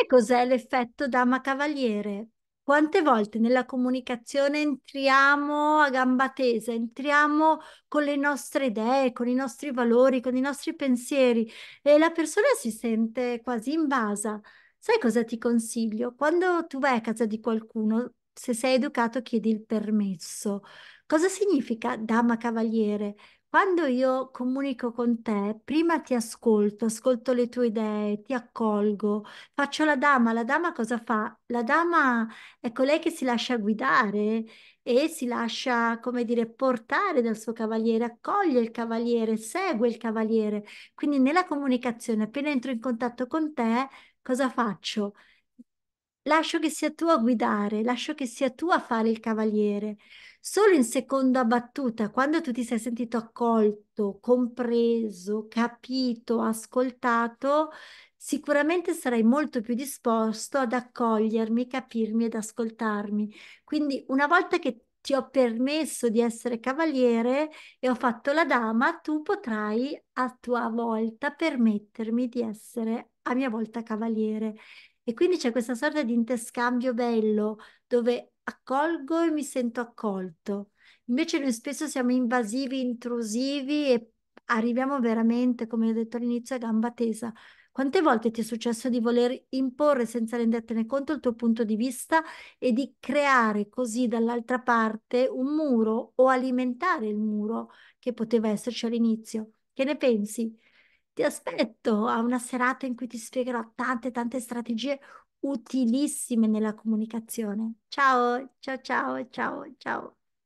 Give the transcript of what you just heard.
Sai cos'è l'effetto dama cavaliere? Quante volte nella comunicazione entriamo a gamba tesa, entriamo con le nostre idee, con i nostri valori, con i nostri pensieri e la persona si sente quasi invasa. Sai cosa ti consiglio? Quando tu vai a casa di qualcuno, se sei educato, chiedi il permesso. Cosa significa dama cavaliere? Quando io comunico con te, prima ti ascolto, ascolto le tue idee, ti accolgo, faccio la dama. La dama cosa fa? La dama è colei ecco, che si lascia guidare e si lascia, come dire, portare dal suo cavaliere, accoglie il cavaliere, segue il cavaliere. Quindi nella comunicazione, appena entro in contatto con te, cosa faccio? Lascio che sia tu a guidare, lascio che sia tu a fare il cavaliere. Solo in seconda battuta, quando tu ti sei sentito accolto, compreso, capito, ascoltato, sicuramente sarai molto più disposto ad accogliermi, capirmi ed ascoltarmi. Quindi una volta che ti ho permesso di essere cavaliere e ho fatto la dama, tu potrai a tua volta permettermi di essere a mia volta cavaliere. E quindi c'è questa sorta di interscambio bello dove accolgo e mi sento accolto. Invece noi spesso siamo invasivi, intrusivi e arriviamo veramente, come ho detto all'inizio, a gamba tesa. Quante volte ti è successo di voler imporre senza rendertene conto il tuo punto di vista e di creare così dall'altra parte un muro o alimentare il muro che poteva esserci all'inizio? Che ne pensi? Ti aspetto a una serata in cui ti spiegherò tante, tante strategie utilissime nella comunicazione. Ciao, ciao, ciao, ciao, ciao.